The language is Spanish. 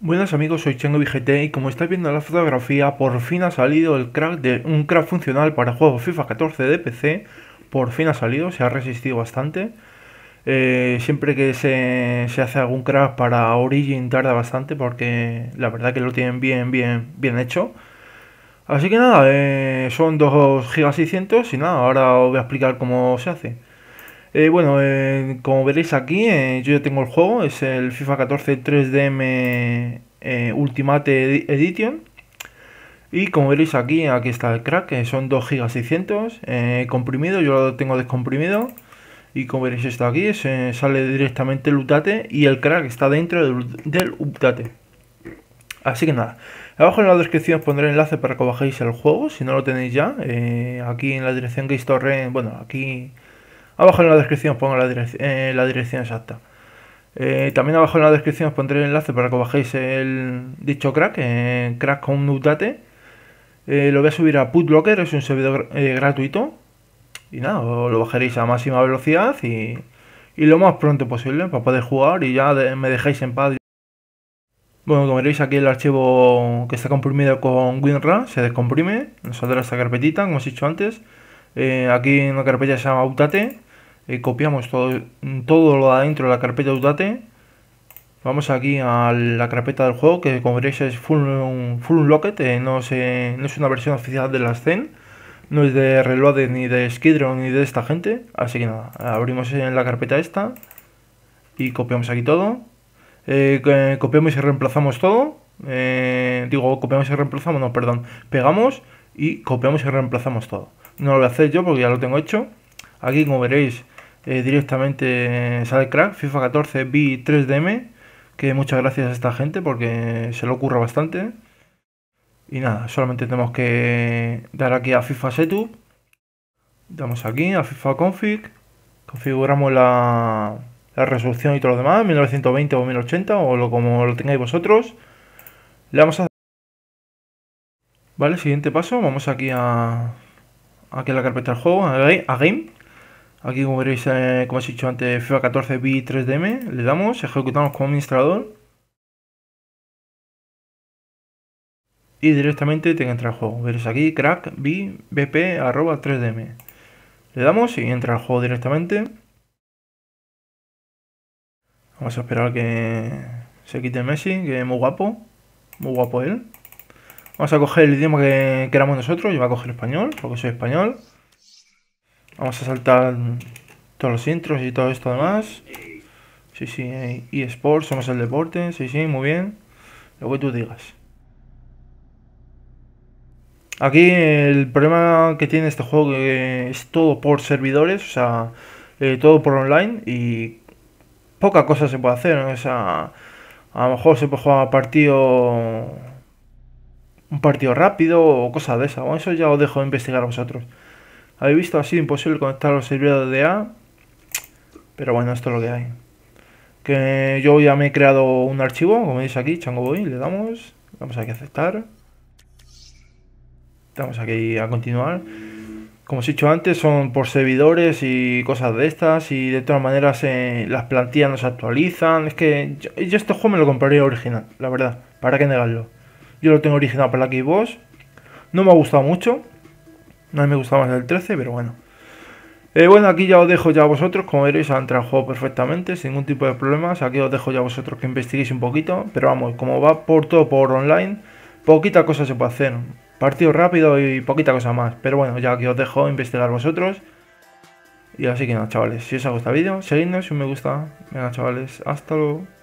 Buenas amigos, soy Chango y como estáis viendo en la fotografía, por fin ha salido el crack de un crack funcional para juegos FIFA 14 de PC. Por fin ha salido, se ha resistido bastante. Eh, siempre que se, hace algún crack para Origin tarda bastante porque la verdad que lo tienen bien, bien, bien hecho. Así que nada, eh, son 2 GB 600 y nada, ahora os voy a explicar cómo se hace. Eh, bueno, eh, como veréis aquí, eh, yo ya tengo el juego, es el FIFA 14 3DM Ultimate Edition. Y como veréis aquí, aquí está el crack, que son 2 GB 600, comprimido, yo lo tengo descomprimido. Y como veréis esto aquí, se sale directamente el UTATE y el crack está dentro del, del Así que nada, abajo en la descripción os pondré enlace para que bajéis el juego, si no lo tenéis ya. aquí en la dirección que bueno, aquí Abajo en la descripción os pongo la, eh, dirección exacta. Eh, también abajo en la descripción os pondré el enlace para que bajéis el dicho crack, eh, crack con Eh, lo voy a subir a Putlocker, es un servidor eh, gratuito. Y nada, lo bajaréis a máxima velocidad y, lo más pronto posible para poder jugar y ya me dejáis en paz. Bueno, como veréis aquí el archivo que está comprimido con WinRAR se descomprime, nos saldrá esta carpetita, como os he dicho antes. aquí en una carpeta se llama UTATE copiamos todo, todo lo adentro de la carpeta Udate. Vamos aquí a la carpeta del juego, que como veréis es Full, full Locket, eh, no, es, no, es, una versión oficial de la Zen, no es de Reloaded, ni de Skidron, ni de esta gente. Así que nada, abrimos en la carpeta esta y copiamos aquí todo. Eh, eh, copiamos y reemplazamos todo. digo, copiamos y reemplazamos, no, perdón. Pegamos y copiamos y reemplazamos todo. No lo voy a hacer yo porque ya lo tengo hecho. Aquí, como veréis, eh, directamente sale crack, FIFA 14 b 3DM, que muchas gracias a esta gente porque se lo ocurra bastante. Y nada, solamente tenemos que dar aquí a FIFA Setup. Damos aquí a FIFA Config. Configuramos la, resolución y todo lo demás, 1920 o 1080 o lo, como lo tengáis vosotros. Le vamos a... Vale, siguiente paso, vamos aquí a... Aquí a la carpeta del juego, a Game. Aquí como veréis, eh, como os he dicho antes, FIFA 14 b 3DM, le damos, ejecutamos como administrador. Y directamente que entrar el juego. Veréis aquí, crack bp arroba 3DM. Le damos y entra el juego directamente. Vamos a esperar a que se quite Messi, que es muy guapo. Muy guapo él. Vamos a coger el idioma que queramos nosotros. Yo voy a coger español, porque soy español. Vamos a saltar todos los intros y todo esto demás. Sí, sí, eSports, somos el deporte, sí, sí, muy bien. Lo que tú digas. Aquí el problema que tiene este juego que es todo por servidores, o sea, eh, todo por online y poca cosa se puede hacer. O sea, a lo mejor se puede jugar partido un partido rápido o cosas de esa. Bueno, eso ya os dejo de investigar a vosotros. Habéis visto, ha sido imposible conectar los servidores de A. Pero bueno, esto es lo que hay. Que yo ya me he creado un archivo, como veis aquí, Chango Boy, le damos. Vamos aquí a aceptar. Damos aquí a continuar. Como os he dicho antes, son por servidores y cosas de estas. Y de todas maneras, eh, las plantillas no se actualizan. Es que yo, este juego me lo compraría original, la verdad. ¿Para qué negarlo? Yo lo tengo original para la Xbox. No me ha gustado mucho. No me gustaba más el 13, pero bueno. Eh, bueno, aquí ya os dejo ya a vosotros, como veréis han entrado juego perfectamente, sin ningún tipo de problemas, aquí os dejo ya a vosotros que investiguéis un poquito, pero vamos, como va por todo por online, poquita cosa se puede hacer, partido rápido y poquita cosa más, pero bueno, ya aquí os dejo investigar vosotros, y así que nada chavales, si os ha gustado el vídeo, seguidnos, si me gusta, venga chavales, hasta luego.